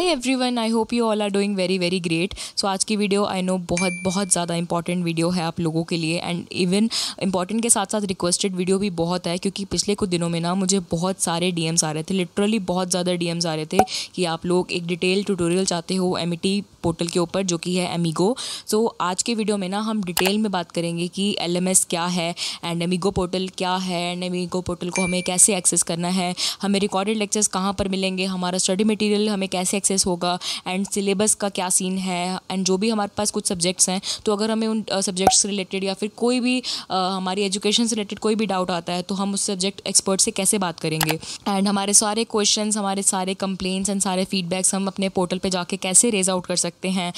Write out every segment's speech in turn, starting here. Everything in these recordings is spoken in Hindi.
hi everyone I hope you all are doing very very great so आज की वीडियो आई नो बहुत बहुत ज़्यादा इंपॉर्टेंट वीडियो है आप लोगों के लिए एंड इवन इंपॉर्टेंट के साथ साथ रिक्वेस्टेड वीडियो भी बहुत है क्योंकि पिछले कुछ दिनों में ना मुझे बहुत सारे डी आ रहे थे लिटरली बहुत ज़्यादा डी आ रहे थे कि आप लोग एक डिटेल ट्यूटोरियल चाहते हो एम पोर्टल e के ऊपर जो कि है एमिगो सो e so, आज के वीडियो में ना हम डिटेल में बात करेंगे कि एल क्या है एंड एमिगो पोर्टल क्या है एंड एमिगो पोर्टल को हमें कैसे एक्सेस करना है हमें रिकॉर्डेड लेक्चर्स कहाँ पर मिलेंगे हमारा स्टडी मटीरियल हमें कैसे एक्सेस होगा एंड सिलेबस का क्या सीन है एंड जो भी हमारे पास कुछ सब्जेक्ट्स हैं तो अगर हमें उन सब्जेक्ट्स से रिलेटेड या फिर कोई भी आ, हमारी एजुकेशन से रिलेटेड कोई भी डाउट आता है तो हम उस सब्जेक्ट एक्सपर्ट से कैसे बात करेंगे एंड हमारे सारे क्वेश्चन हमारे सारे कंप्लेन्स एंड सारे फीडबैक्स हम अपने पोर्टल पर जाके कैसे रेज आउट कर सकते हैं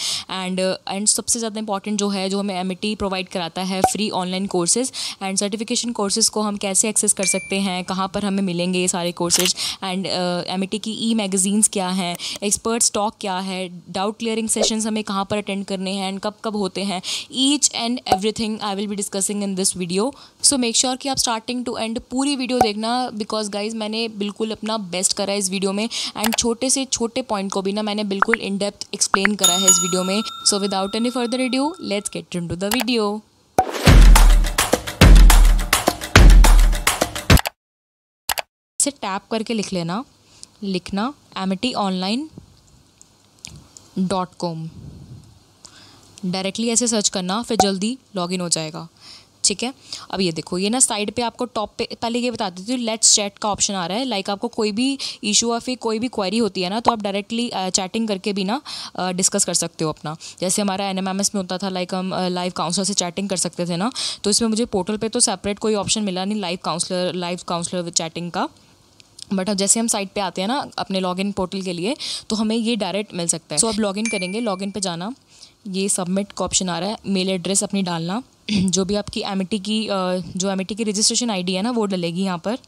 एंड एंड सबसे ज़्यादा इंपॉर्टेंट जो है जो हमें एम प्रोवाइड e कराता है free online courses and certification courses को हम कैसे एक्सेस कर सकते हैं कहाँ पर हमें मिलेंगे ये सारे कोर्सेज एंड एम की ई मैगज़ीन्स क्या हैं एक्सपर्ट्स टॉक क्या है डाउट क्लियरिंग सेशंस हमें कहाँ पर अटेंड करने हैं एंड कब कब होते हैं each and everything I will be discussing in this video so make sure कि आप स्टार्टिंग टू एंड पूरी वीडियो देखना बिकॉज गाइज मैंने बिल्कुल अपना बेस्ट करा है इस वीडियो में एंड छोटे से छोटे पॉइंट को भी ना मैंने बिल्कुल इन डेप्थ एक्सप्लेन करा है इस वीडियो में so without any further ado let's get into the video वीडियो से टैप करके लिख लेना लिखना Amity online dot com directly ऐसे सर्च करना फिर जल्दी लॉगिन हो जाएगा ठीक है अब ये देखो ये ना साइड पे आपको टॉप पे पहले ये बता देती हूँ लेट्स चैट का ऑप्शन आ रहा है लाइक आपको कोई भी इशू या फिर कोई भी क्वेरी होती है ना तो आप डायरेक्टली चैटिंग करके भी ना डिस्कस कर सकते हो अपना जैसे हमारा एन में होता था लाइक हम लाइव काउंसलर से चैटिंग कर सकते थे ना तो इसमें मुझे पोर्टल पर तो सेपरेट कोई ऑप्शन मिला नहीं live counsellor live counsellor chatting का बट जैसे हम साइट पे आते हैं ना अपने लॉगिन पोर्टल के लिए तो हमें ये डायरेक्ट मिल सकता है सो so, अब लॉगिन करेंगे लॉगिन पे जाना ये सबमिट का ऑप्शन आ रहा है मेल एड्रेस अपनी डालना जो भी आपकी एम की जो एम की रजिस्ट्रेशन आईडी है ना वो डलेगी यहाँ पर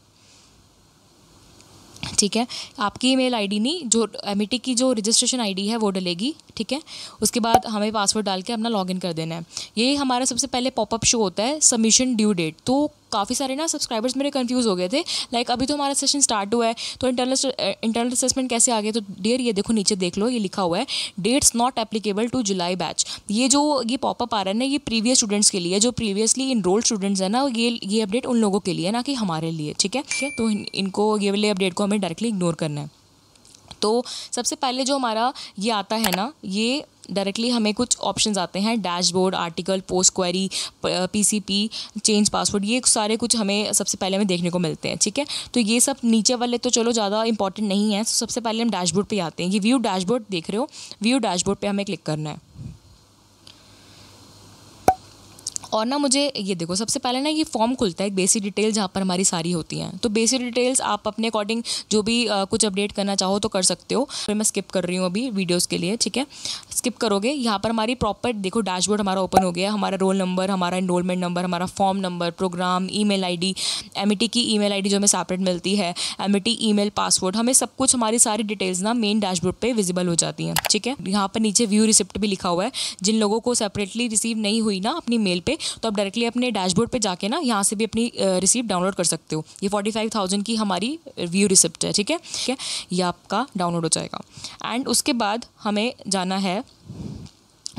ठीक है आपकी ईमेल आईडी नहीं जो एम की जो रजिस्ट्रेशन आईडी है वो डलेगी ठीक है उसके बाद हमें पासवर्ड डाल के अपना लॉगिन कर देना है ये हमारा सबसे पहले पॉपअप शो होता है सबमिशन ड्यू डेट तो काफ़ी सारे ना सब्सक्राइबर्स मेरे कंफ्यूज हो गए थे लाइक अभी तो हमारा सेशन स्टार्ट हुआ है तो इंटरनल इंटरनल असेसमेंट कैसे आ गए तो डेयर ये देखो नीचे देख लो ये लिखा हुआ है dates not applicable to July batch ये जो ये पॉपअप आ रहा है ना ये प्रीवियस स्टूडेंट्स के लिए जो प्रीवियसली इनरोल्ड स्टूडेंट्स हैं ना ये ये अपडेट उन लोगों के लिए ना कि हमारे लिए ठीक है तो इनको ये वाले अपडेट को हमें डायरेक्टली इग्नोर करना है तो सबसे पहले जो हमारा ये आता है ना ये डायरेक्टली हमें कुछ ऑप्शन आते हैं dashboard article post query PCP change password ये सारे कुछ हमें सबसे पहले हमें देखने को मिलते हैं ठीक है तो ये सब नीचे वाले तो चलो ज़्यादा इंपॉर्टेंट नहीं है तो सबसे पहले हम डैशबोर्ड पर आते हैं ये व्यू डैशबोर्ड देख रहे हो व्यू डैशबोर्ड पर हमें क्लिक करना है और ना मुझे ये देखो सबसे पहले ना ये फॉर्म खुलता है एक बेसिक डिटेल जहाँ पर हमारी सारी होती हैं तो बेसिक डिटेल्स आप अपने अकॉर्डिंग जो भी आ, कुछ अपडेट करना चाहो तो कर सकते हो फिर मैं स्किप कर रही हूँ अभी वीडियोज़ के लिए ठीक है स्किप करोगे यहाँ पर हमारी प्रॉपर देखो डैशबोर्ड हमारा ओपन हो गया हमारा रोल नंबर हमारा इनरोलमेंट नंबर हमारा form number programme email आई की ई मेल जो हमें सेपरेट मिलती है ई मेल पासवर्ड हमें सब कुछ हमारी सारी डिटेल्स ना मेन डैशबोर्ड पर विजिबल हो जाती हैं ठीक है यहाँ पर नीचे व्यू रिसिप्ट भी लिखा हुआ है जिन लोगों को सेपरेटली रिसीव नहीं हुई ना अपनी मेल पर तो आप डायरेक्टली अपने डैशबोर्ड पर जाके ना यहाँ से भी अपनी रिसिप्ट डाउनलोड कर सकते हो ये फोर्टी फाइव थाउजेंड की हमारी व्यू रिसिप्ट है ठीक है ठीक है ये आपका डाउनलोड हो जाएगा एंड उसके बाद हमें जाना है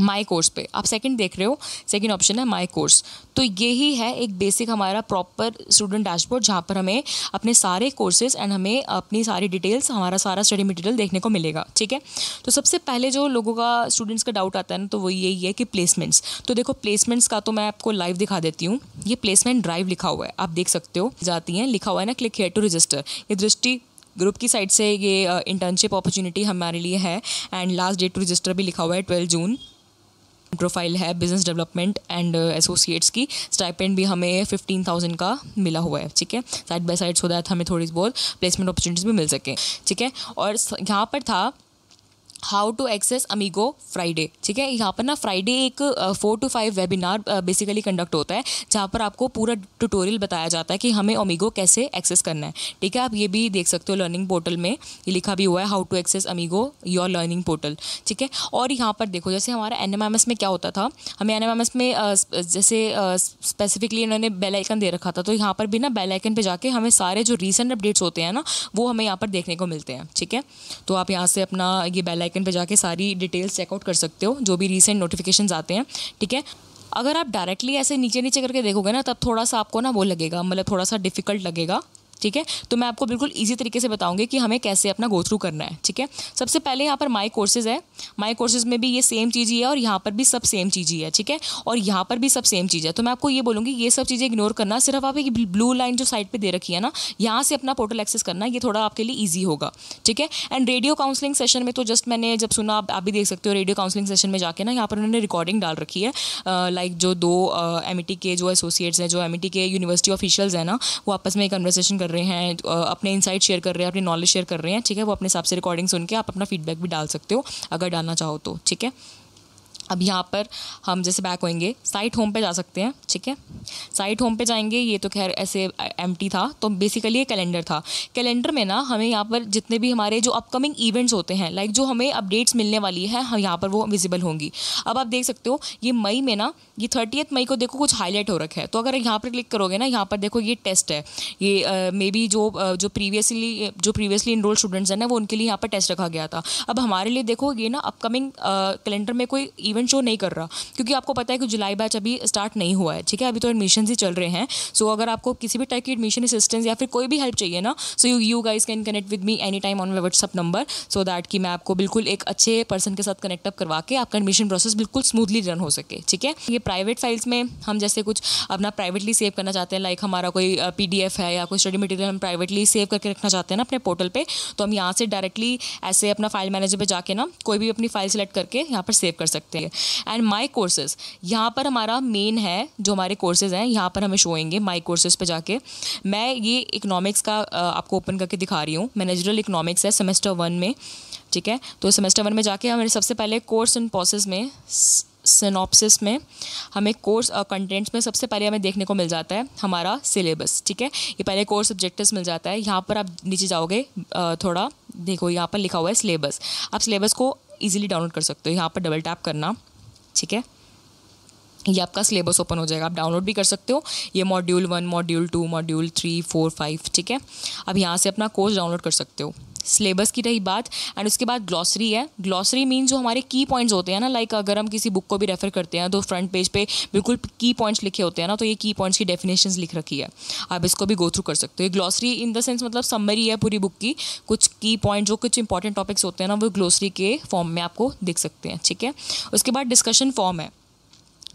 माई कोर्स पे आप सेकंड देख रहे हो सेकंड ऑप्शन है माई कोर्स तो ये ही है एक बेसिक हमारा प्रॉपर स्टूडेंट डैशबोर्ड जहाँ पर हमें अपने सारे कोर्सेज एंड हमें अपनी सारी डिटेल्स हमारा सारा स्टडी मटेरियल देखने को मिलेगा ठीक है तो सबसे पहले जो लोगों का स्टूडेंट्स का डाउट आता है ना तो वो यही है कि प्लेसमेंट्स तो देखो प्लेसमेंट्स का तो मैं आपको लाइव दिखा देती हूँ ये प्लेसमेंट ड्राइव लिखा हुआ है आप देख सकते हो जाती हैं लिखा हुआ है ना क्लिक हेयर टू रजिस्टर ये दृष्टि ग्रुप की साइड से ये इंटर्नशिप uh, अपॉर्चुनिटी हमारे लिए है and last date to register भी लिखा हुआ है ट्वेल्व जून प्रोफाइल है बिजनेस डेवलपमेंट एंड एसोसिएट्स की स्टाइपेंड भी हमें फिफ्टीन थाउजेंड का मिला हुआ है ठीक है side by side so that हमें थोड़ी बहुत प्लेसमेंट अपॉर्चुनिटीज़ भी मिल सके ठीक है और यहाँ पर था how to access Amigo Friday ठीक है यहाँ पर ना फ्राइडे एक four two five webinar basically conduct होता है जहाँ पर आपको पूरा ट्यूटोरियल बताया जाता है कि हमें अमीगो कैसे एक्सेस करना है ठीक है आप ये भी देख सकते हो लर्निंग पोर्टल में ये लिखा भी हुआ है how to access Amigo your learning portal ठीक है और यहाँ पर देखो जैसे हमारा एन में क्या होता था हमें एन में जैसे स्पेसिफिकली इन्होंने बेलाइकन दे रखा था तो यहाँ पर भी ना बेलाइकन पर जाके हमें सारे जो रिसेंट अपडेट्स होते हैं ना वो हमें यहाँ पर देखने को मिलते हैं ठीक है तो आप यहाँ से अपना ये बेलाइकन आइकन पर जाके सारी डिटेल्स चेकआउट कर सकते हो जो भी रिसेंट नोटिफिकेशन आते हैं ठीक है अगर आप डायरेक्टली ऐसे नीचे नीचे करके देखोगे ना तब थोड़ा सा आपको ना वो लगेगा मतलब थोड़ा सा डिफिकल्ट लगेगा ठीक है तो मैं आपको बिल्कुल ईजी तरीके से बताऊंगी कि हमें कैसे अपना गो थ्रू करना है ठीक है सबसे पहले यहाँ पर माई कोर्सेज है माई कोर्सेज में भी ये सेम चीज़ ही है और यहाँ पर भी सब सेम चीज़ ही है ठीक है और यहाँ पर भी सब सेम चीज़ है तो मैं आपको ये बोलूँगी ये सब चीज़ें इग्नोर करना सिर्फ आप एक ब्लू लाइन जो साइड पर दे रखी है ना यहाँ से अपना पोर्टल एक्सेस करना ये थोड़ा आपके लिए ईजी होगा ठीक है एंड रेडियो काउंसलिंग सेशन में तो जस्ट मैंने जब सुना आप, आप भी देख सकते हो रेडियो काउंसलिंग सेशन में जाके ना यहाँ पर उन्होंने रिकॉर्डिंग डाल रखी है लाइक जो दो एम e के जो एसोसिएट्स हैं जो एम e के यूनिवर्सिटी ऑफिशियल्स हैं ना वो आपस में कन्वर्सेशन कर रहे हैं अपने इनसाइट शेयर कर रहे हैं अपनी नॉलेज शेयर कर रहे हैं ठीक है वो अपने हिसाब से रिकॉर्डिंग सुन के आप अपना फीडबैक भी डाल सकते हो अगर डालना चाहो तो ठीक है अब यहाँ पर हम जैसे बैक होएंगे साइट होम पे जा सकते हैं ठीक है साइट होम पे जाएंगे ये तो खैर ऐसे एम था तो बेसिकली ये कैलेंडर था कैलेंडर में ना हमें यहाँ पर जितने भी हमारे जो अपकमिंग इवेंट्स होते हैं लाइक जो हमें अपडेट्स मिलने वाली है हम यहाँ पर वो विजिबल होंगी अब आप देख सकते हो ये मई में ना ये थर्टीथ मई को देखो कुछ हाईलाइट हो रखा है तो अगर यहाँ पर क्लिक करोगे ना यहाँ पर देखो ये टेस्ट है ये मे uh, बी जो uh, जो प्रीवियसली जो प्रीवियसली इनरोल स्टूडेंट्स हैं ना वो उनके लिए यहाँ पर टेस्ट रखा गया था अब हमारे लिए देखो ये ना अपकमिंग कैलेंडर में कोई इवेंट शो नहीं कर रहा क्योंकि आपको पता है कि जुलाई बैच अभी स्टार्ट नहीं हुआ है ठीक है अभी तो एडमिशन ही चल रहे हैं सो so, अगर आपको किसी भी टाइप की एडमिशन असिस्टेंस या फिर कोई भी हेल्प चाहिए ना so you you guys can connect with me any time on my WhatsApp number so that कि मैं आपको बिल्कुल एक अच्छे पर्सन के साथ कनेक्ट अप करवा के आपका एडमिशन प्रोसेस बिल्कुल स्मूथली रन हो सके ठीक है ये प्राइवेट फाइल्स में हम जैसे कुछ अपना प्राइवेटली सेव करना चाहते हैं लाइक हमारा कोई पी है या कोई स्टडी मटेरियल हम प्राइवेटली सेव करके रखना चाहते हैं ना अपने पोर्टल पर तो हम यहाँ से डायरेक्टली ऐसे अपना फाइल मैनेजर पर जाके ना कोई भी अपनी फाइल सेलेक्ट करके यहाँ पर सेव कर सकते हैं है एंड माई कोर्सेज यहाँ पर हमारा मेन है जो हमारे कोर्सेज हैं यहाँ पर हमें शोएंगे माई कोर्सेज पर जाके मैं ये इकनॉमिक्स का आपको ओपन करके दिखा रही हूँ मैनेजरल इकनॉमिक्स है सेमेस्टर वन में ठीक है तो सेमेस्टर वन में जाके हमारे सबसे पहले कोर्स इन प्रोसेस में सिनॉपसिस में हमें कोर्स और कंटेंट्स में सबसे पहले हमें देखने को मिल जाता है हमारा सिलेबस ठीक है ये पहले कोर्स ऑब्जेक्टिव्स मिल जाता है यहाँ पर आप नीचे जाओगे थोड़ा देखो यहाँ पर लिखा हुआ है सिलेबस आप सिलेबस को इजीली डाउनलोड कर सकते हो यहाँ पर डबल टैप करना ठीक है ये आपका सिलेबस ओपन हो जाएगा आप डाउनलोड भी कर सकते हो ये module one module two module three four five ठीक है अब यहाँ से अपना कोर्स डाउनलोड कर सकते हो सिलेबस की रही बात एंड उसके बाद ग्लॉसरी है ग्लॉसरी मीन जो हमारे की पॉइंट्स होते हैं ना लाइक अगर हम किसी बुक को भी रेफर करते हैं तो फ्रंट पेज पे बिल्कुल की पॉइंट्स लिखे होते हैं ना तो ये की पॉइंट्स की डेफिनेशन लिख रखी है आप इसको भी गो थ्रू कर सकते हो ग्लॉसरी इन द सेंस मतलब समरी है पूरी बुक की कुछ की पॉइंट जो कुछ इंपॉर्टेंट टॉपिक्स होते हैं ना वो ग्लॉसरी के फॉर्म में आपको दिख सकते हैं ठीक है उसके बाद डिस्कशन फॉर्म है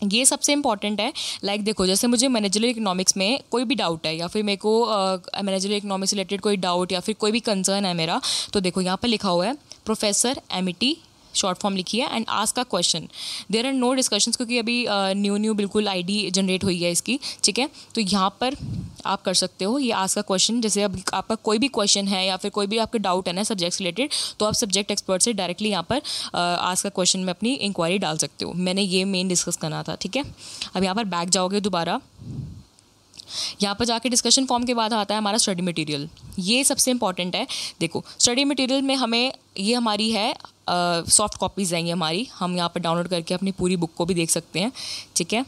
ये सबसे इंपॉर्टेंट है लाइक like देखो जैसे मुझे मैनेजरल इकोनॉमिक्स में कोई भी डाउट है या फिर मेरे को मैनेजरल इकोनॉमिक्स रिलेटेड कोई डाउट या फिर कोई भी कंसर्न है मेरा तो देखो यहाँ पर लिखा हुआ है प्रोफेसर एमिटी शॉर्ट फॉर्म लिखी है एंड आस्क का question there are no discussions क्योंकि अभी न्यू न्यू बिल्कुल आईडी जनरेट हुई है इसकी ठीक है तो यहाँ पर आप कर सकते हो ये आस्क का क्वेश्चन जैसे अब आपका कोई भी क्वेश्चन है या फिर कोई भी आपके डाउट है ना सब्जेक्ट रिलेटेड तो आप सब्जेक्ट एक्सपर्ट से डायरेक्टली यहाँ पर आस्क का क्वेश्चन में अपनी इंक्वायरी डाल सकते हो मैंने ये मेन डिस्कस करना था ठीक है अब यहाँ पर बैक जाओगे दोबारा यहाँ पर जाके डिस्कशन फॉर्म के बाद आता है हमारा स्टडी मटेरियल ये सबसे इंपॉर्टेंट है देखो स्टडी मटेरियल में हमें ये हमारी है सॉफ्ट कॉपीज़ आएंगी हमारी हम यहाँ पर डाउनलोड करके अपनी पूरी बुक को भी देख सकते हैं ठीक है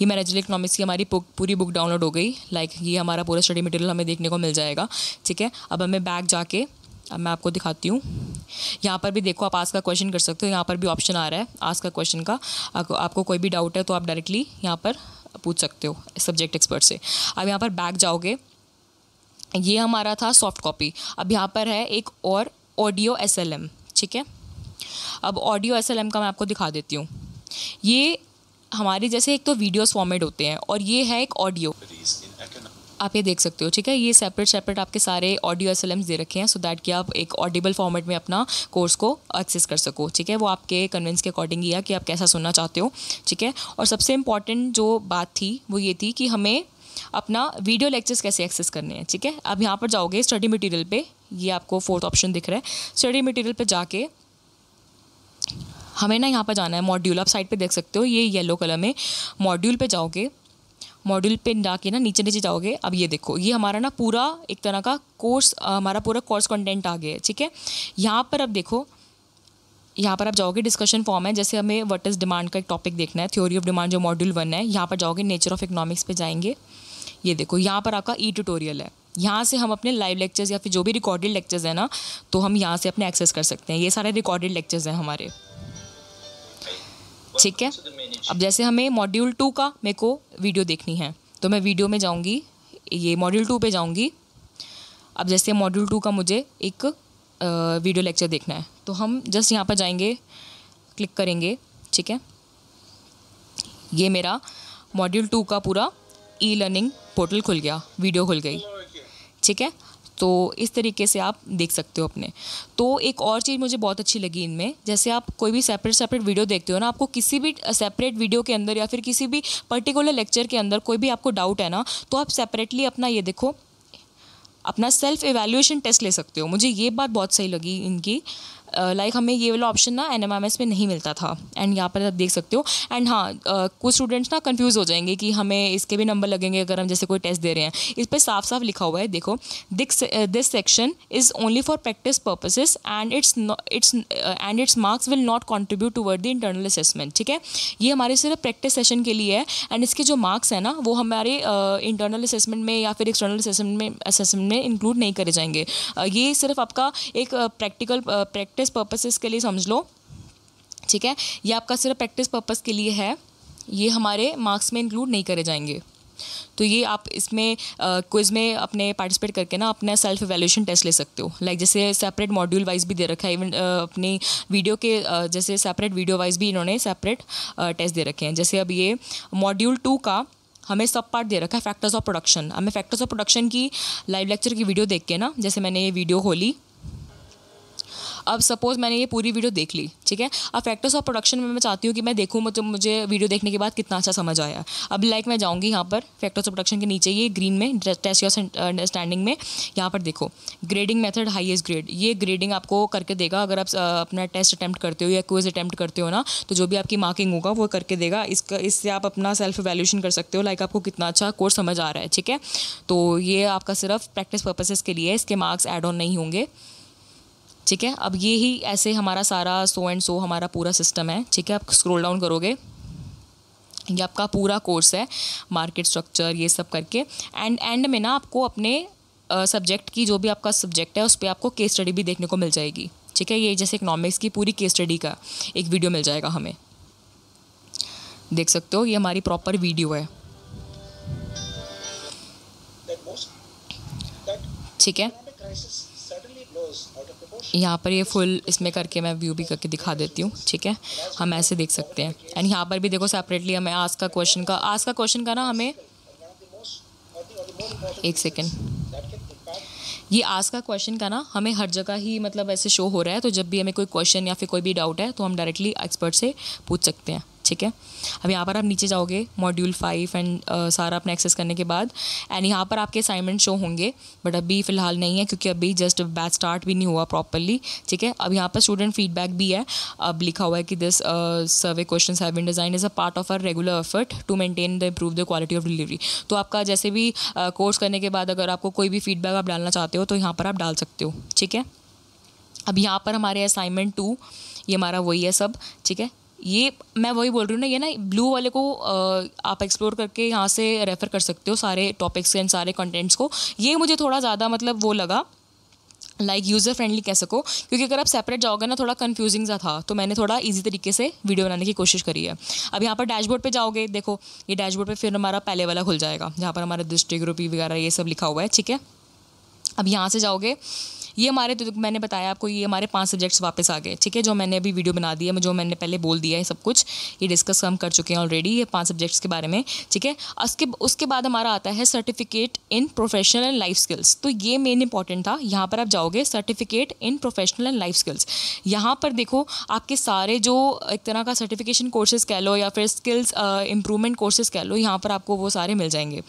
ये मैनेजल इकोनॉमिक्स की हमारी पूरी बुक डाउनलोड हो गई लाइक ये हमारा पूरा स्टडी मटेरियल हमें देखने को मिल जाएगा ठीक है अब हमें बैग जाके अब मैं आपको दिखाती हूँ यहाँ पर भी देखो आप आज का क्वेश्चन कर सकते हो यहाँ पर भी ऑप्शन आ रहा है आज का क्वेश्चन का आपको कोई भी डाउट है तो आप डायरेक्टली यहाँ पर पूछ सकते हो सब्जेक्ट एक्सपर्ट से अब यहाँ पर बैक जाओगे ये हमारा था सॉफ्ट कॉपी अब यहाँ पर है एक और ऑडियो एस ठीक है अब ऑडियो एस का मैं आपको दिखा देती हूँ ये हमारे जैसे एक तो वीडियोस फॉर्मेट होते हैं और ये है एक ऑडियो आप ये देख सकते हो ठीक है ये सेपरेट सेपरेट आपके सारे ऑडियो एस दे रखे हैं सो दैट कि आप एक ऑडिबल फॉर्मेट में अपना कोर्स को एक्सेस कर सको ठीक है वो आपके कन्वेंस के अकॉर्डिंग ही है कि आप कैसा सुनना चाहते हो ठीक है और सबसे इंपॉर्टेंट जो बात थी वो ये थी कि हमें अपना वीडियो लेक्चर्स कैसे एक्सेस करने हैं ठीक है अब यहाँ पर जाओगे स्टडी मटेरियल पे ये आपको फोर्थ ऑप्शन दिख रहा है स्टडी मटेरियल पे जाके हमें ना यहाँ पर जाना है मॉड्यूल आप साइड पे देख सकते हो ये येलो कलर में मॉड्यूल पे जाओगे मॉड्यूल पे ना के ना नीचे नीचे जाओगे अब ये देखो ये हमारा ना पूरा एक तरह का कोर्स हमारा पूरा कोर्स कंटेंट आ गया है ठीक है यहाँ पर अब देखो यहाँ पर आप जाओगे डिस्कशन फॉर्म है जैसे हमें वट इज़ डिमांड का एक टॉपिक देखना है थ्योरी ऑफ डिमांड जो मॉड्यूल वन है यहाँ पर जाओगे नेचर ऑफ इकोनॉमिक्स पे जाएंगे ये देखो यहाँ पर आपका ई ट्यूटोरियल है यहाँ से हम अपने लाइव लेक्चर्स या फिर जो भी रिकॉर्डेड लेक्चर्स हैं ना तो हम यहाँ से अपने एक्सेस कर सकते हैं ये सारे रिकॉर्डेड लेक्चर्स हैं हमारे ठीक है अब जैसे हमें मॉड्यूल टू का मेरे को वीडियो देखनी है तो मैं वीडियो में जाऊँगी ये मॉड्यूल टू पे जाऊँगी अब जैसे मॉड्यूल टू का मुझे एक वीडियो लेक्चर देखना है तो हम जस्ट यहाँ पर जाएंगे क्लिक करेंगे ठीक है ये मेरा मॉड्यूल टू का पूरा ई लर्निंग पोर्टल खुल गया वीडियो खुल गई ठीक है तो इस तरीके से आप देख सकते हो अपने तो एक और चीज़ मुझे बहुत अच्छी लगी इनमें जैसे आप कोई भी सेपरेट सेपरेट वीडियो देखते हो ना आपको किसी भी सेपरेट वीडियो के अंदर या फिर किसी भी पर्टिकुलर लेक्चर के अंदर कोई भी आपको डाउट है ना तो आप सेपरेटली अपना ये देखो अपना सेल्फ एवेल्यूएशन टेस्ट ले सकते हो मुझे ये बात बहुत सही लगी इनकी लाइक हमें ये वाला ऑप्शन ना एन में नहीं मिलता था एंड यहाँ पर आप देख सकते हो एंड हाँ कुछ स्टूडेंट्स ना कन्फ्यूज़ हो जाएंगे कि हमें इसके भी नंबर लगेंगे अगर हम जैसे कोई टेस्ट दे रहे हैं इस पर साफ साफ लिखा हुआ है देखो this this section is only for practice purposes and it's it's and it's marks will not contribute toward the internal assessment ठीक है ये हमारे सिर्फ प्रैक्टिस सेशन के लिए है एंड इसके जो मार्क्स हैं ना वो हमारे इंटरनल असेसमेंट में या फिर एक्सटर्नल असेसमेंट में असेसमेंट में इंक्लूड नहीं करे जाएंगे uh, ये सिर्फ आपका एक प्रैक्टिकल प्रैक्टिस प्रैक्टिस पर्पसेस के लिए समझ लो ठीक है ये आपका सिर्फ प्रैक्टिस पर्पस के लिए है ये हमारे मार्क्स में इंक्लूड नहीं करे जाएंगे तो ये आप इसमें क्विज़ में अपने पार्टिसिपेट करके ना अपना सेल्फ एवेल्यूशन टेस्ट ले सकते हो लाइक जैसे सेपरेट मॉड्यूल वाइज भी दे रखा है इवन अपनी वीडियो के जैसे सेपरेट वीडियो वाइज भी इन्होंने सेपरेट टेस्ट दे रखे हैं जैसे अब ये मॉड्यूल टू का हमें सब पार्ट दे रखा है फैक्टर्स ऑफ प्रोडक्शन हमें फैक्टर्स ऑफ प्रोडक्शन की लाइव लेक्चर की वीडियो देख के ना जैसे मैंने ये वीडियो खोली अब सपोज़ मैंने ये पूरी वीडियो देख ली ठीक है अब फैक्टर्स ऑफ प्रोडक्शन में मैं चाहती हूँ कि मैं देखूँ मतलब मुझे वीडियो देखने के बाद कितना अच्छा समझ आया अब लाइक मैं जाऊँगी यहाँ पर फैक्टर्स ऑफ प्रोडक्शन के नीचे ये ग्रीन में टेस्ट योर अंडरस्टैंडिंग में यहाँ पर देखो ग्रेडिंग मेथड हाईएस्ट ग्रेड ये ग्रेडिंग आपको करके देगा अगर आप uh, अपना टेस्ट अटैम्प्ट करते हो या क्विज अटैम्प्ट करते हो ना तो जो भी आपकी मार्किंग होगा वो करके देगा इसका इससे आप अपना सेल्फ वैल्यूशन कर सकते हो लाइक आपको कितना अच्छा कोर्स समझ आ रहा है ठीक है तो ये आपका सिर्फ प्रैक्टिस पर्पसेस के लिए इसके मार्क्स एड ऑन नहीं होंगे ठीक है अब ये ही ऐसे हमारा सारा सो एंड सो हमारा पूरा सिस्टम है ठीक है आप स्क्रोल डाउन करोगे ये आपका पूरा कोर्स है मार्केट स्ट्रक्चर ये सब करके एंड एंड में ना आपको अपने सब्जेक्ट की जो भी आपका सब्जेक्ट है उस पर आपको केस स्टडी भी देखने को मिल जाएगी ठीक है ये जैसे इकनॉमिक्स की पूरी केस स्टडी का एक वीडियो मिल जाएगा हमें देख सकते हो ये हमारी प्रॉपर वीडियो है ठीक है यहाँ पर ये फुल इसमें करके मैं व्यू भी करके दिखा देती हूँ ठीक है हम ऐसे देख सकते हैं एंड यहाँ पर भी देखो सेपरेटली हमें आज का क्वेश्चन का आज का क्वेश्चन का ना हमें एक सेकेंड ये आज का क्वेश्चन का ना हमें हर जगह ही मतलब ऐसे शो हो रहा है तो जब भी हमें कोई क्वेश्चन या फिर कोई भी डाउट है तो हम डायरेक्टली एक्सपर्ट से पूछ सकते हैं ठीक है अब यहाँ पर आप नीचे जाओगे मॉड्यूल फाइव एंड सारा अपना एक्सेस करने के बाद एंड यहाँ पर आपके असाइनमेंट शो होंगे बट अभी फ़िलहाल नहीं है क्योंकि अभी जस्ट बैच स्टार्ट भी नहीं हुआ प्रॉपरली ठीक है अब यहाँ पर स्टूडेंट फीडबैक भी है अब लिखा हुआ है कि this survey question have been designed is a part of our regular effort to maintain the improve the quality of delivery तो आपका जैसे भी कोर्स uh, करने के बाद अगर आपको कोई भी फीडबैक आप डालना चाहते हो तो यहाँ पर आप डाल सकते हो ठीक है अब यहाँ पर हमारे असाइनमेंट टू ये हमारा वही है सब ठीक है ये मैं वही बोल रही हूँ ना ये ना ब्लू वाले को आप एक्सप्लोर करके यहाँ से रेफ़र कर सकते हो सारे टॉपिक्स एंड सारे कंटेंट्स को ये मुझे थोड़ा ज़्यादा मतलब वो लगा लाइक यूज़र फ्रेंडली कह सको क्योंकि अगर आप सेपरेट जाओगे ना थोड़ा कन्फ्यूजिंग सा था तो मैंने थोड़ा इजी तरीके से वीडियो बनाने की कोशिश करी है अब यहाँ पर डैशबोर्ड पे जाओगे देखो ये डैशबोर्ड पे फिर हमारा पहले वाला खुल जाएगा जहाँ पर हमारा डिस्ट्रिक्ट रूपी e वगैरह ये सब लिखा हुआ है ठीक है अब यहाँ से जाओगे ये हमारे तो मैंने बताया आपको ये हमारे पाँच सब्जेक्ट्स वापस आ गए ठीक है जो मैंने अभी वीडियो बना दिया जो मैंने पहले बोल दिया है सब कुछ ये डिस्कस हम कर चुके हैं ऑलरेडी ये पाँच सब्जेक्ट्स के बारे में ठीक है उसके उसके बाद हमारा आता है certificate in professional and life skills तो ये मेन इंपॉर्टेंट था यहाँ पर आप जाओगे certificate in professional and life skills यहाँ पर देखो आपके सारे जो एक तरह का सर्टिफिकेशन कोर्सेज कह लो या फिर स्किल्स इम्प्रूवमेंट कोर्सेज कह लो यहाँ पर आपको वो सारे मिल जाएंगे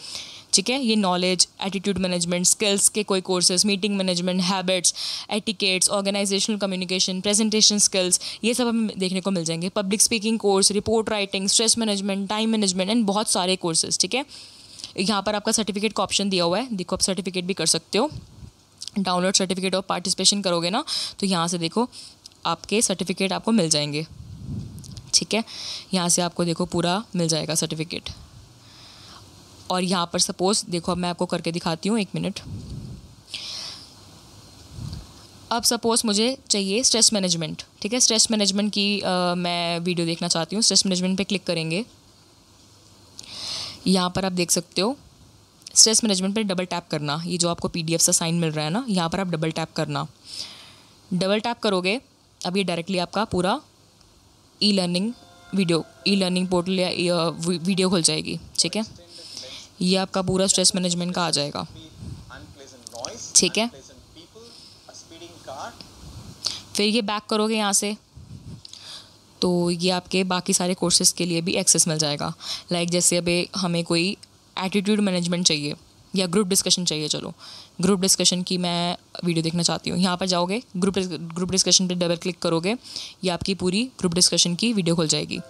ठीक है ये नॉलेज एटीट्यूड मैनेजमेंट स्किल्स के कोई courses meeting management habits etiquettes organisational communication presentation skills ये सब हमें देखने को मिल जाएंगे public speaking course report writing stress management time management and बहुत सारे कोर्सेज ठीक है यहाँ पर आपका सर्टिफिकेट का ऑप्शन दिया हुआ है देखो आप सर्टिफिकेट भी कर सकते हो डाउनलोड सर्टिफिकेट ऑफ पार्टिसिपेशन करोगे ना तो यहाँ से देखो आपके सर्टिफिकेट आपको मिल जाएंगे ठीक है यहाँ से आपको देखो पूरा मिल जाएगा सर्टिफिकेट और यहाँ पर सपोज़ देखो अब मैं आपको करके दिखाती हूँ एक मिनट अब सपोज़ मुझे चाहिए स्ट्रेस मैनेजमेंट ठीक है स्ट्रेस मैनेजमेंट की आ, मैं वीडियो देखना चाहती हूँ स्ट्रेस मैनेजमेंट पे क्लिक करेंगे यहाँ पर आप देख सकते हो स्ट्रेस मैनेजमेंट पे डबल टैप करना ये जो आपको पी सा साइन मिल रहा है ना यहाँ पर आप डबल टैप करना डबल टैप करोगे अब ये डायरेक्टली आपका पूरा e learning video e learning portal या वीडियो खुल जाएगी ठीक है ये आपका पूरा स्ट्रेस मैनेजमेंट का आ जाएगा ठीक है फिर ये बैक करोगे यहाँ से तो ये आपके बाकी सारे कोर्सेज के लिए भी एक्सेस मिल जाएगा लाइक जैसे अभी हमें कोई एटीट्यूड मैनेजमेंट चाहिए या ग्रुप डिस्कशन चाहिए चलो ग्रुप डिस्कशन की मैं वीडियो देखना चाहती हूँ यहाँ पर जाओगे ग्रुप ग्रुप डिस्कशन पे डबल क्लिक करोगे ये आपकी पूरी ग्रुप डिस्कशन की वीडियो खुल जाएगी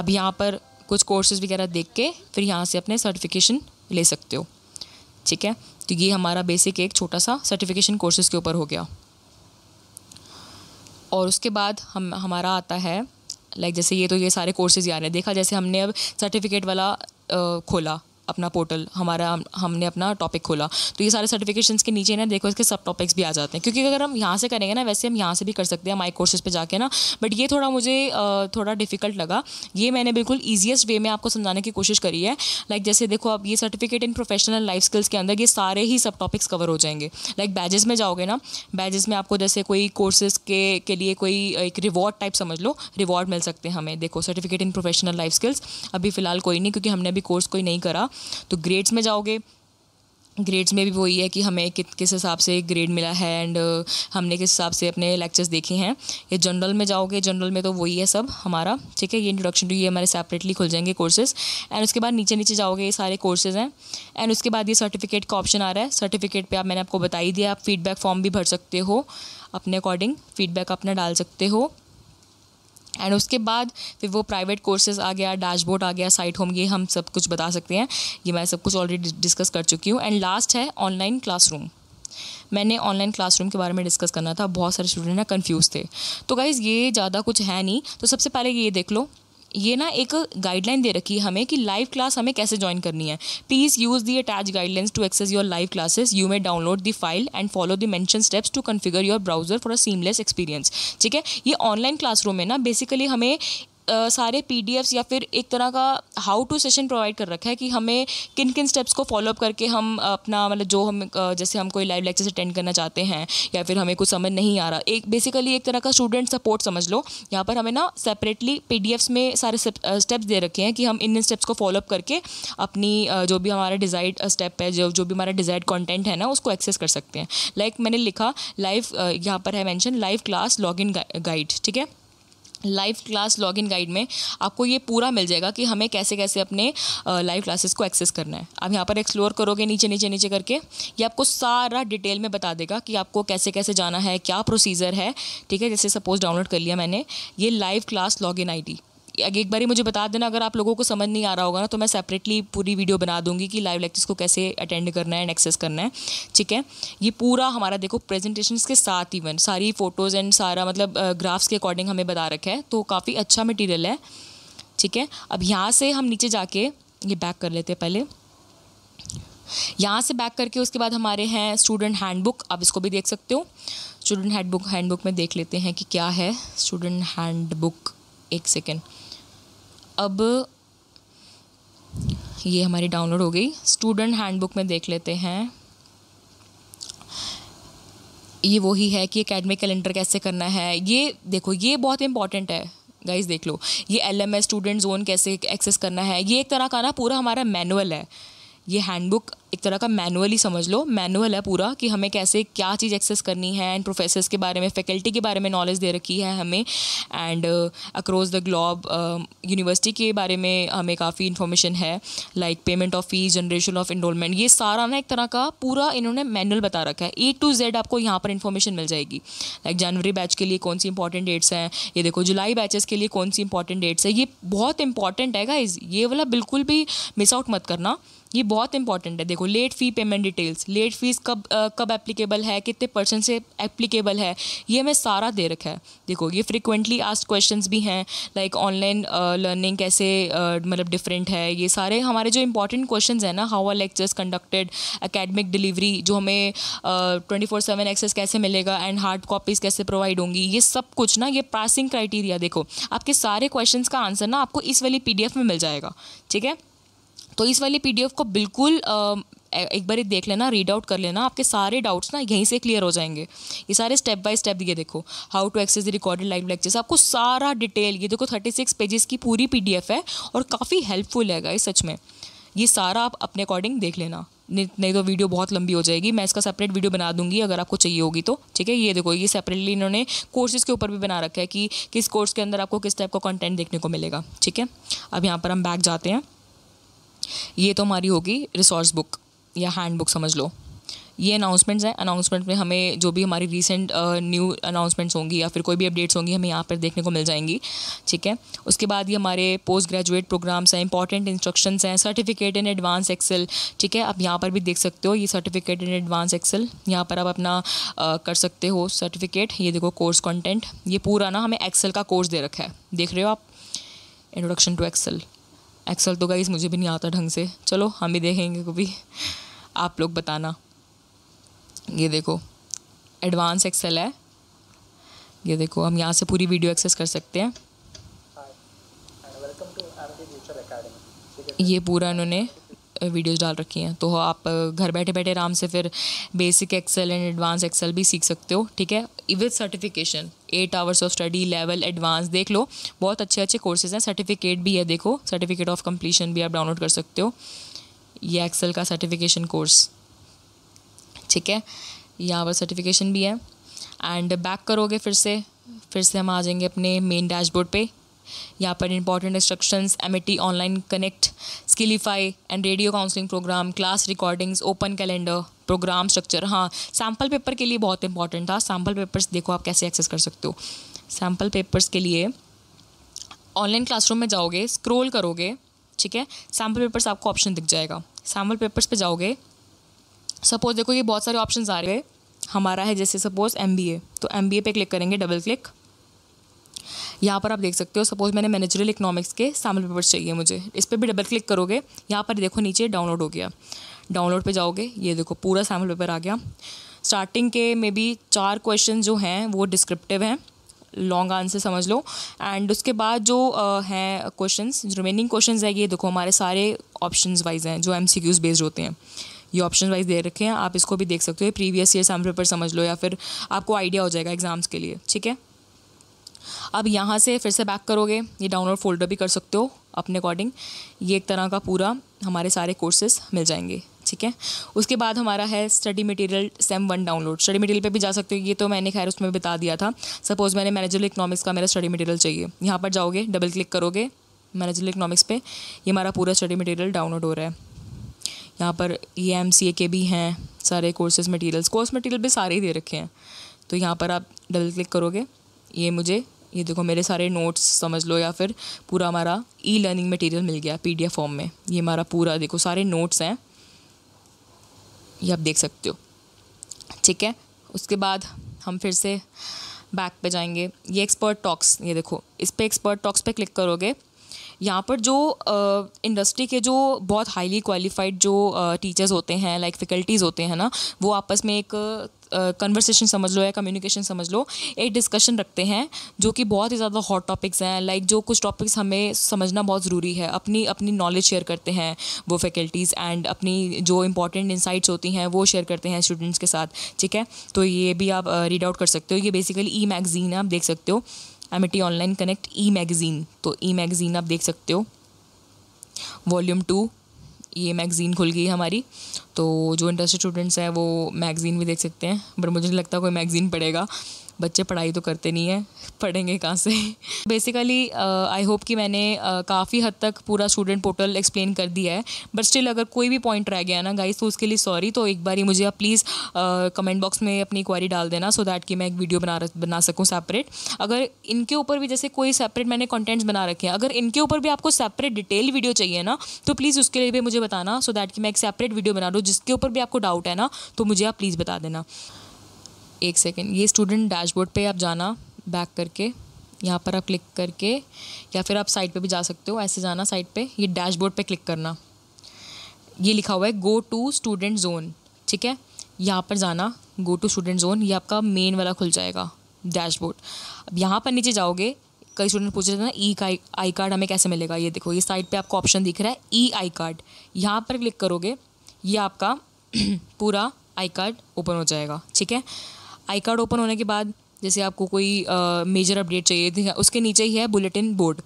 अब यहाँ पर कुछ कोर्सेज वगैरह देख के फिर यहाँ से अपने सर्टिफिकेशन ले सकते हो ठीक है तो ये हमारा बेसिक एक छोटा सा सर्टिफिकेशन कोर्सेज के ऊपर हो गया और उसके बाद हम हमारा आता है लाइक जैसे ये तो ये सारे कोर्सेज यार हैं देखा जैसे हमने अब सर्टिफिकेट वाला आ, खोला अपना पोर्टल हमारा हमने अपना टॉपिक खोला तो ये सारे सर्टिफिकेशंस के नीचे ना देखो इसके सब टॉपिक्स भी आ जाते हैं क्योंकि अगर हम यहाँ से करेंगे ना वैसे हम यहाँ से भी कर सकते हैं माई कोर्सेज पर जाके ना बट ये थोड़ा मुझे थोड़ा डिफिकल्ट लगा ये मैंने बिल्कुल ईजिएस्ट वे में आपको समझाने की कोशिश करी है लाइक like जैसे देखो आप ये certificate in professional life skills के अंदर ये सारे ही सब टॉपिक्स कवर हो जाएंगे लाइक like बैजेस में जाओगे ना बैजेस में आपको जैसे कोई कोर्सेज के के लिए कोई एक रिवॉर्ड टाइप समझ लो रिवॉर्ड मिल सकते हैं हमें देखो certificate in professional life skills अभी फ़िलहाल कोई नहीं क्योंकि हमने अभी कोर्स कोई नहीं करा तो ग्रेड्स में जाओगे ग्रेड्स में भी वही है कि हमें कित किस हिसाब से ग्रेड मिला है एंड uh, हमने किस हिसाब से अपने लेक्चर्स देखे हैं ये जनरल में जाओगे जनरल में तो वही है सब हमारा ठीक है ये इंट्रोडक्शन टू ये हमारे सेपरेटली खुल जाएंगे कोर्सेज एंड उसके बाद नीचे नीचे जाओगे ये सारे कोर्सेज हैं एंड उसके बाद ये सर्टिफिकेट का ऑप्शन आ रहा है सर्टिफिकेट पर आप मैंने आपको बताई दिया आप फीडबैक फॉर्म भी भर सकते हो अपने अकॉर्डिंग फीडबैक अपना डाल सकते हो एंड उसके बाद फिर वो प्राइवेट कोर्सेज आ गया डैशबोर्ड आ गया साइट होम ये हम सब कुछ बता सकते हैं ये मैं सब कुछ ऑलरेडी डिस्कस कर चुकी हूँ एंड लास्ट है ऑनलाइन क्लासरूम मैंने ऑनलाइन क्लासरूम के बारे में डिस्कस करना था बहुत सारे स्टूडेंट ना कन्फ्यूज़ थे तो गाइज़ ये ज़्यादा कुछ है नहीं तो सबसे पहले ये देख लो ये ना एक गाइडलाइन दे रखी है हमें कि लाइव क्लास हमें कैसे ज्वाइन करनी है please use the attach guidelines to access your live classes you may download the file and follow the mention steps to configure your browser for a seamless experience ठीक है ये ऑनलाइन क्लासरूम है ना बेसिकली हमें सारे पी या फिर एक तरह का हाउ टू सेशन प्रोवाइड कर रखा है कि हमें किन किन स्टेप्स को फॉलोअप करके हम अपना मतलब जो हम जैसे हम कोई लाइव लेक्चर्स अटेंड करना चाहते हैं या फिर हमें कुछ समझ नहीं आ रहा एक बेसिकली एक तरह का स्टूडेंट सपोर्ट समझ लो यहाँ पर हमें ना सेपरेटली पी में सारे स्टेप्स दे रखे हैं कि हम इन इन स्टेप्स को फॉलोअप करके अपनी जो भी हमारा डिजाइड स्टेप है जो जो भी हमारा डिज़ाइड कॉन्टेंट है ना उसको एक्सेस कर सकते हैं लाइक like मैंने लिखा लाइव यहाँ पर है mention live class log in guide ठीक है लाइव क्लास लॉगिन गाइड में आपको ये पूरा मिल जाएगा कि हमें कैसे कैसे अपने लाइव क्लासेस को एक्सेस करना है आप यहाँ पर एक्सप्लोर करोगे नीचे नीचे नीचे करके ये आपको सारा डिटेल में बता देगा कि आपको कैसे कैसे जाना है क्या प्रोसीजर है ठीक है जैसे सपोज डाउनलोड कर लिया मैंने ये लाइव क्लास लॉगिन आईडी एक बार मुझे बता देना अगर आप लोगों को समझ नहीं आ रहा होगा ना तो मैं सेपरेटली पूरी वीडियो बना दूंगी कि लाइव लेक्चर्स को कैसे अटेंड करना है एंड एक्सेस करना है ठीक है ये पूरा हमारा देखो प्रेजेंटेशन के साथ इवन सारी फ़ोटोज़ एंड सारा मतलब ग्राफ्स के अकॉर्डिंग हमें बता रखा है तो काफ़ी अच्छा मटीरियल है ठीक है अब यहाँ से हम नीचे जाके ये बैक कर लेते हैं पहले यहाँ से बैक करके उसके बाद हमारे हैं स्टूडेंट हैंडबुक आप इसको भी देख सकते हो स्टूडेंट हैंडबुक हैंडबुक में देख लेते हैं कि क्या है स्टूडेंट हैंडबुक एक सेकेंड अब ये हमारी डाउनलोड हो गई स्टूडेंट हैंडबुक में देख लेते हैं ये वही है कि अकेडमिक कैलेंडर कैसे करना है ये देखो ये बहुत इंपॉर्टेंट है गाइज देख लो ये L M S student zone कैसे एक्सेस करना है ये एक तरह का ना पूरा हमारा मैनुअल है ये हैंडबुक एक तरह का मैनुअली समझ लो मैनुअल है पूरा कि हमें कैसे क्या चीज़ एक्सेस करनी है एंड प्रोफेसर्स के बारे में फैकल्टी के बारे में नॉलेज दे रखी है हमें and across the globe university के बारे में हमें काफ़ी इन्फॉर्मेशन है like payment of fees generation of enrolment ये सारा ना एक तरह का पूरा इन्होंने मैनुअल बता रखा है ए टू जेड आपको यहाँ पर इन्फॉर्मेशन मिल जाएगी लाइक जनवरी बैच के लिए कौन सी इंपॉर्टेंट डेट्स हैं ये देखो जुलाई बैचेस के लिए कौन सी इंपॉर्टेंट डेट्स है ये बहुत इंपॉर्टेंट है गाइज ये वाला बिल्कुल भी मिस आउट मत करना ये बहुत इंपॉर्टेंट है देखो late fee payment details late fees कब आ, कब एप्लीकेबल है कितने परसेंट से एप्लीकेबल है ये हमें सारा दे रखा है देखो ये फ्रिक्वेंटली आज क्वेश्चन भी हैं लाइक ऑनलाइन लर्निंग कैसे uh, मतलब डिफरेंट है ये सारे हमारे जो इंपॉर्टेंट क्वेश्चन हैं ना how are lectures conducted academic delivery जो हमें ट्वेंटी फोर सेवन एक्सेस कैसे मिलेगा एंड हार्ड कॉपीज़ कैसे प्रोवाइड होंगी ये सब कुछ ना ये पासिंग क्राइटेरिया देखो आपके सारे क्वेश्चन का आंसर ना आपको इस वाली पी में मिल जाएगा ठीक है तो इस वाली पी को बिल्कुल एक बार देख लेना रीड आउट कर लेना आपके सारे डाउट्स ना यहीं से क्लियर हो जाएंगे ये सारे स्टेप बाय स्टेप ये देखो how to access the recorded live lectures आपको सारा डिटेल ये देखो थर्टी सिक्स पेजेस की पूरी पीडीएफ है और काफ़ी हेल्पफुल है गाइस सच में ये सारा आप अपने अकॉर्डिंग देख लेना नहीं तो वीडियो बहुत लंबी हो जाएगी मैं इसका सेपरेट वीडियो बना दूंगी अगर आपको चाहिए होगी तो ठीक है ये देखो ये सेपरेटली इन्होंने कोर्सेज के ऊपर भी बना रखा है कि किस कोर्स के अंदर आपको किस टाइप का कंटेंट देखने को मिलेगा ठीक है अब यहाँ पर हम बैक जाते हैं ये तो हमारी होगी रिसोर्स बुक या हैंड बुक समझ लो ये अनाउंसमेंट्स हैं अनाउंसमेंट में हमें जो भी हमारी रीसेंट न्यू अनाउंसमेंट्स होंगी या फिर कोई भी अपडेट्स होंगी हमें यहाँ पर देखने को मिल जाएंगी ठीक है उसके बाद ये हमारे पोस्ट ग्रेजुएट प्रोग्राम्स हैं इंपॉर्टेंट इंस्ट्रक्शंस हैं सर्टिफिकेट इन एडवांस एक्सेल ठीक है आप यहाँ पर भी देख सकते हो ये सर्टिफिकेट इन एडवांस एक्सेल यहाँ पर आप अपना आ, कर सकते हो सर्टिफिकेट ये देखो कोर्स कॉन्टेंट ये पूरा ना हमें एक्सेल का कोर्स दे रखा है देख रहे हो आप इंट्रोडक्शन टू एक्सेल एक्सल तो गाइज़ मुझे भी नहीं आता ढंग से चलो हम भी देखेंगे कभी आप लोग बताना ये देखो एडवांस एक्सेल है ये देखो हम यहाँ से पूरी वीडियो एक्सेस कर सकते हैं ये पूरा इन्होंने वीडियोस डाल रखी हैं तो आप घर बैठे बैठे आराम से फिर basic Excel and advance Excel भी सीख सकते हो ठीक है with certification eight hours of study level advance देख लो बहुत अच्छे अच्छे कोर्सेज हैं सर्टिफिकेट भी है देखो सर्टिफिकेट ऑफ कंप्लीशन भी आप डाउनलोड कर सकते हो ये एक्सेल का सर्टिफिकेशन कोर्स ठीक है यहाँ पर सर्टिफिकेशन भी है एंड बैक करोगे फिर से फिर से हम आ जाएंगे अपने मेन डैशबोर्ड पे यहाँ पर important instructions T online connect Skillify and radio counselling programme class recordings open calendar programme structure हाँ सैम्पल पेपर के लिए बहुत इंपॉर्टेंट था सैम्पल पेपर्स देखो आप कैसे एक्सेस कर सकते हो सैम्पल पेपर्स के लिए ऑनलाइन क्लासरूम में जाओगे स्क्रोल करोगे ठीक है सैम्पल पेपर्स आपको ऑप्शन दिख जाएगा सैम्पल पेपर्स पे जाओगे सपोज देखो ये बहुत सारे ऑप्शन आ रहे हैं हमारा है जैसे सपोज एम बी ए तो एम बी ए पे क्लिक करेंगे डबल क्लिक यहाँ पर आप देख सकते हो सपोज मैंने मैनेजरल इकोनॉमिक्स के सैम्पल पेपर चाहिए मुझे इस पर भी डबल क्लिक करोगे यहाँ पर देखो नीचे डाउनलोड हो गया डाउनलोड पे जाओगे ये देखो पूरा सैम्पल पेपर आ गया स्टार्टिंग के मे बी चार क्वेश्चन जो हैं वो डिस्क्रिप्टिव हैं लॉन्ग आंसर समझ लो एंड उसके बाद जो हैं क्वेश्चंस रिमेनिंग क्वेश्चंस है ये देखो हमारे सारे ऑप्शंस वाइज हैं जो एम सी क्यूज़ बेस्ड होते हैं ये ऑप्शन वाइज दे रखे हैं आप इसको भी देख सकते हो प्रीवियस ईयर सैम्पल पेपर समझ लो या फिर आपको आइडिया हो जाएगा एग्जाम्स के लिए ठीक है अब यहाँ से फिर से बैक करोगे ये डाउनलोड फोल्डर भी कर सकते हो अपने अकॉर्डिंग ये एक तरह का पूरा हमारे सारे कोर्सेज मिल जाएंगे ठीक है उसके बाद हमारा है study material sem one download study material पे भी जा सकते हो ये तो मैंने खैर उसमें बता दिया था सपोज़ मैंने मैनेजर इकनॉमिक्स का मेरा स्टडी मटेरियल चाहिए यहाँ पर जाओगे डबल क्लिक करोगे मैनेजर इकनॉमिक्स पे ये हमारा पूरा स्टडी मटेरियल डाउनलोड हो रहा है यहाँ पर ये एम सी ए के भी हैं सारे कोर्सेज मटीरियल कोर्स मटीरियल भी सारे ही दे रखे हैं तो यहाँ पर आप डबल क्लिक करोगे ये मुझे ये देखो मेरे सारे नोट्स समझ लो या फिर पूरा हमारा ई लर्निंग मटेरियल मिल गया एफ फॉर्म में ये हमारा पूरा देखो सारे नोट्स हैं ये आप देख सकते हो ठीक है उसके बाद हम फिर से बैक पे जाएंगे ये एक्सपर्ट टॉक्स ये देखो इस पर एक्सपर्ट टॉक्स पे क्लिक करोगे यहाँ पर जो इंडस्ट्री के जो बहुत हाईली क्वालिफाइड जो टीचर्स होते हैं लाइक फैकल्टीज़ होते हैं ना वो आपस में एक कन्वर्सेशन uh, समझ लो या कम्युनिकेशन समझ लो एक डिस्कशन रखते हैं जो कि बहुत ही ज़्यादा हॉट टॉपिक्स हैं लाइक like, जो कुछ टॉपिक्स हमें समझना बहुत ज़रूरी है अपनी अपनी नॉलेज शेयर करते हैं वो फैकल्टीज़ एंड अपनी जो इंपॉर्टेंट इंसाइट्स होती हैं वो शेयर करते हैं स्टूडेंट्स के साथ ठीक है तो ये भी आप रीड uh, आउट कर सकते हो ये बेसिकली ई मैगज़ीन है आप देख सकते हो Amity online connect e magazine तो ई मैगज़ीन आप देख सकते हो वॉल्यूम टू ये मैगज़ीन खुल गई हमारी तो जो इंटरेस्टेड स्टूडेंट्स हैं वो मैगज़ीन भी देख सकते हैं बट मुझे नहीं लगता कोई मैगज़ीन पड़ेगा बच्चे पढ़ाई तो करते नहीं हैं पढ़ेंगे कहाँ से बेसिकली आई होप कि मैंने uh, काफ़ी हद तक पूरा स्टूडेंट पोर्टल एक्सप्लेन कर दिया है बट स्टिल अगर कोई भी पॉइंट रह गया ना गाइस तो उसके लिए सॉरी तो एक बार ही मुझे आप प्लीज़ कमेंट बॉक्स में अपनी क्वारी डाल देना सो so दैट कि मैं एक वीडियो बना बना सकूँ सेपरेट अगर इनके ऊपर भी जैसे कोई सेपरेट मैंने कॉन्टेंट्स बना रखे हैं अगर इनके ऊपर भी आपको सेपरेट डिटेल वीडियो चाहिए ना तो प्लीज़ उसके लिए भी मुझे बताना सो so दैट कि मैं एक सेपरेट वीडियो बना लूँ जिसके ऊपर भी आपको डाउट है ना तो मुझे आप प्लीज़ बता देना एक सेकेंड ये स्टूडेंट डैशबोर्ड पे आप जाना बैक करके यहाँ पर आप क्लिक करके या फिर आप साइट पे भी जा सकते हो ऐसे जाना साइट पे ये डैशबोर्ड पे क्लिक करना ये लिखा हुआ है गो टू स्टूडेंट जोन ठीक है यहाँ पर जाना गो टू स्टूडेंट जोन ये आपका मेन वाला खुल जाएगा डैशबोर्ड अब यहाँ पर नीचे जाओगे कई स्टूडेंट पूछ रहे थे ना ई e का आई कार्ड हमें कैसे मिलेगा ये देखो ये साइड पे आपको ऑप्शन दिख रहा है ई आई कार्ड यहाँ पर क्लिक करोगे ये आपका पूरा आई कार्ड ओपन हो जाएगा ठीक है आई कार्ड ओपन होने के बाद जैसे आपको कोई मेजर अपडेट चाहिए उसके नीचे ही है बुलेटिन बोर्ड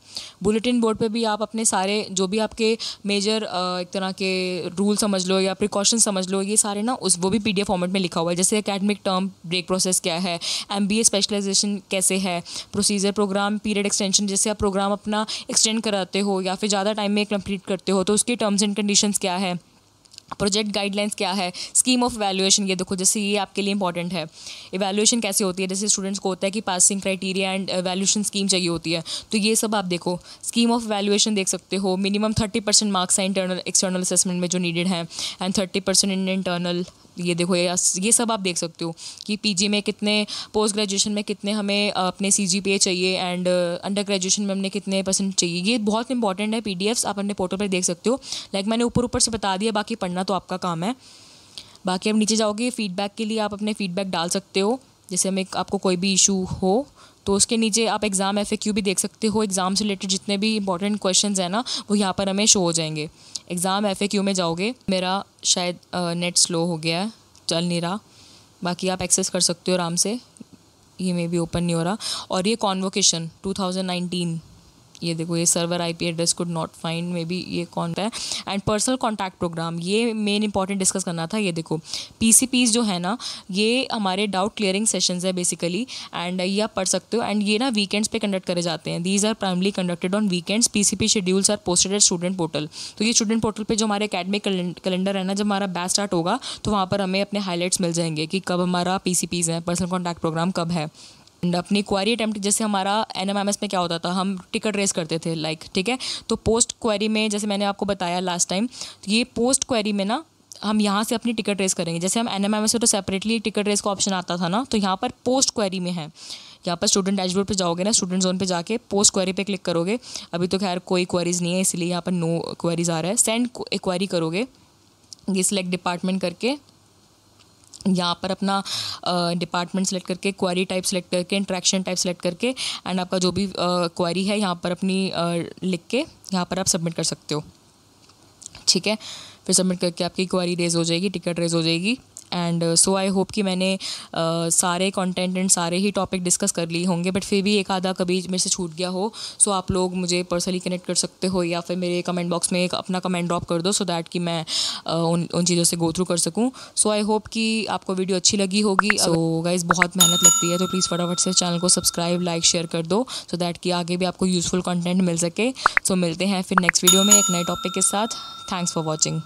बुलेटिन बोर्ड पे भी आप अपने सारे जो भी आपके मेजर एक तरह के रूल समझ लो या प्रिकॉशन समझ लो ये सारे ना उस वो भी पीडीएफ फॉर्मेट में लिखा हुआ है जैसे एकेडमिक टर्म ब्रेक प्रोसेस क्या है एमबीए स्पेशलाइजेशन कैसे है प्रोसीजर प्रोग्राम पीरियड एक्सटेंशन जैसे आप प्रोग्राम अपना एक्सटेंड कराते हो या फिर ज़्यादा टाइम में कंप्लीट करते हो तो उसके टर्म्स एंड कंडीशन क्या है प्रोजेक्ट गाइडलाइंस क्या है स्कीम ऑफ वैल्यूएशन ये देखो जैसे ये आपके लिए इंपॉर्टेंट है इवैल्यूएशन कैसे होती है जैसे स्टूडेंट्स को होता है कि passing criteria and valuation scheme चाहिए होती है तो ये सब आप देखो स्कीम ऑफ वैल्यूएशन देख सकते हो मिनिमम थर्टी परसेंट मार्क्स हैं इंटरनल एक्सटर्नल असेसमेंट में जो नीडेड हैं and thirty percent in internal ये देखो ये ये सब आप देख सकते हो कि पीजी में कितने पोस्ट ग्रेजुएशन में कितने हमें अपने सी जी चाहिए एंड अंडर ग्रेजुएशन में हमने कितने परसेंट चाहिए ये बहुत इंपॉर्टेंट है पी आप अपने पोर्टल पर देख सकते हो लाइक मैंने ऊपर ऊपर से बता दिया बाकी पढ़ना करना तो आपका काम है बाकी आप नीचे जाओगे फीडबैक के लिए आप अपने फीडबैक डाल सकते हो जैसे हमें आपको कोई भी इशू हो तो उसके नीचे आप एग्ज़ाम एफ भी देख सकते हो एग्ज़ाम से रिलेटेड जितने भी इंपॉर्टेंट क्वेश्चन हैं ना वो यहाँ पर हमें शो हो जाएंगे एग्ज़ाम एफ में जाओगे मेरा शायद नेट स्लो हो गया है चल नहीं रहा बाकी आप एक्सेस कर सकते हो आराम से ये मे भी ओपन नहीं हो रहा और ये कॉन्वोकेशन 2019 ये देखो ये server IP address could not find may be ये कौन है एंड पर्सनल कॉन्टैक्ट प्रोग्राम ये मेन इंपॉर्टेंट डिस्कस करना था ये देखो पी जो है ना ये हमारे डाउट क्लियरिंग सेशंस है बेसिकली एंड ये आप पढ़ सकते हो एंड ये ना वीकेंड्स पे कंडक्ट करे जाते हैं these are primarily conducted on weekends PCP schedules are posted at student portal तो ये स्टूडेंट पोर्टल पे जो हमारे अकेडमिक कैलेंडर है ना जब हमारा बैच स्टार्ट होगा तो वहाँ पर हमें अपने हाईलाइट्स मिल जाएंगे कि कब हमारा पी हैं पर्सनल कॉन्टैक्ट प्रोग्राम कब है अपनी क्वारी अटैम्प्ट जैसे हमारा एन में क्या होता था हम टिकट रेस करते थे लाइक ठीक है तो पोस्ट क्वारी में जैसे मैंने आपको बताया लास्ट टाइम तो ये पोस्ट क्वारी में ना हम यहाँ से अपनी टिकट रेस करेंगे जैसे हम एन एम तो सेपरेटली टिकट रेस का ऑप्शन आता था ना तो यहाँ पर पोस्ट क्वारी में है यहाँ पर स्टूडेंट डैशबोर्ड पे जाओगे ना स्टूडेंट जोन पे जाके पोस्ट क्वारी पे क्लिक करोगे अभी तो खैर कोई क्वारीज नहीं है इसलिए यहाँ पर नो क्वारीज आ रहा है सेंड क्वारी करोगे ये सिलेक्ट डिपार्टमेंट करके यहाँ पर अपना डिपार्टमेंट सेलेक्ट करके क्वारी टाइप सेलेक्ट करके इंट्रैक्शन टाइप सेलेक्ट करके एंड आपका जो भी क्वारी है यहाँ पर अपनी लिख के यहाँ पर आप सबमिट कर सकते हो ठीक है फिर सबमिट करके आपकी क्वारी रेज हो जाएगी टिकट रेज हो जाएगी एंड सो आई होप कि मैंने uh, सारे कंटेंट एंड सारे ही टॉपिक डिस्कस कर लिए होंगे बट फिर भी एक आधा कभी मेरे से छूट गया हो सो so आप लोग मुझे पर्सनली कनेक्ट कर सकते हो या फिर मेरे कमेंट बॉक्स में एक अपना कमेंट ड्रॉप कर दो सो so दैट कि मैं uh, उन उन चीज़ों से गो थ्रू कर सकूँ सो आई होप कि आपको वीडियो अच्छी लगी होगी सो so, गाइज बहुत मेहनत लगती है तो प्लीज़ फटाफट से चैनल को सब्सक्राइब लाइक शेयर कर दो सो so दैट कि आगे भी आपको यूज़फुल कंटेंट मिल सके सो so, मिलते हैं फिर नेक्स्ट वीडियो में एक नए टॉपिक के साथ थैंक्स फॉर वॉचिंग